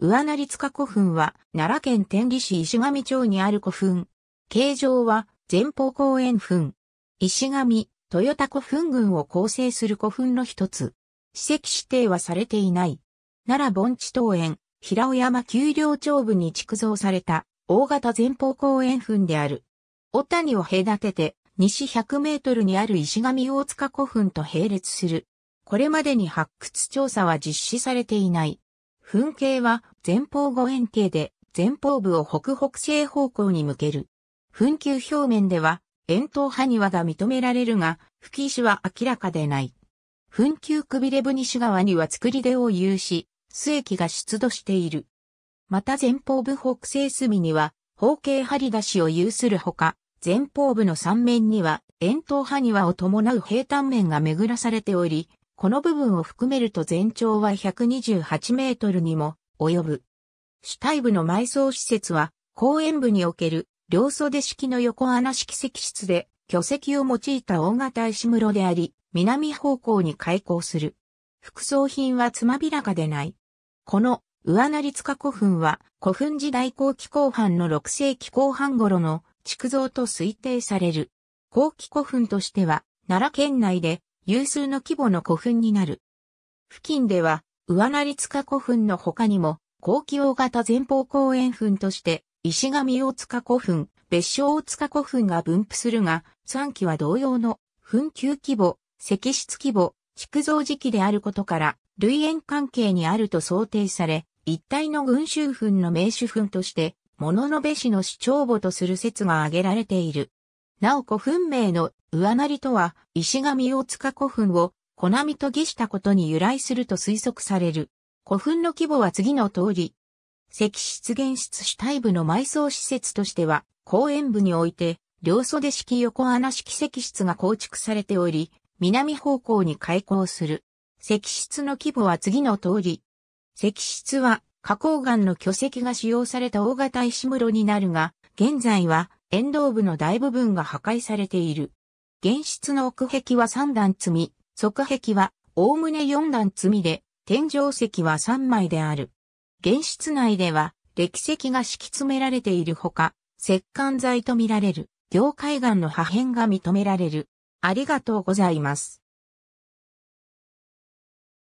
上成塚古墳は、奈良県天理市石上町にある古墳。形状は、前方後円墳。石上、豊田古墳群を構成する古墳の一つ。史跡指定はされていない。奈良盆地東園、平尾山丘陵町部に築造された、大型前方後円墳である。小谷を隔てて、西100メートルにある石上大塚古墳と並列する。これまでに発掘調査は実施されていない。墳形は前方後円形で前方部を北北西方向に向ける。噴球表面では、円筒埴輪が認められるが、吹石は明らかでない。噴球くびれブ西側には作り出を有し、末期が出土している。また前方部北西隅には、方形張り出しを有するほか、前方部の三面には、円筒埴輪を伴う平坦面が巡らされており、この部分を含めると全長は128メートルにも及ぶ。主体部の埋葬施設は、公園部における両袖式の横穴式石室で、巨石を用いた大型石室であり、南方向に開港する。副葬品はつまびらかでない。この上成塚古墳は古墳時代後期後半の6世紀後半頃の築造と推定される。後期古墳としては奈良県内で有数の規模の古墳になる。付近では上成塚古墳の他にも、後期大型前方後円墳として、石上大塚古墳、別所大塚古墳が分布するが、3期は同様の、墳丘規模、石室規模、築造時期であることから、類縁関係にあると想定され、一体の群衆墳の名手墳として、物の部氏の主張母とする説が挙げられている。なお古墳名の上成とは、石上大塚古墳をコナミと儀したことに由来すると推測される。古墳の規模は次の通り。石室現室主体部の埋葬施設としては、公園部において、両袖式横穴式石室が構築されており、南方向に開港する。石室の規模は次の通り。石室は、花崗岩の巨石が使用された大型石室になるが、現在は、沿道部の大部分が破壊されている。現室の奥壁は3段積み、側壁は、おおむね4段積みで、天井石は3枚である。現室内では、歴石が敷き詰められているほか、石棺材とみられる、業界岩の破片が認められる。ありがとうございます。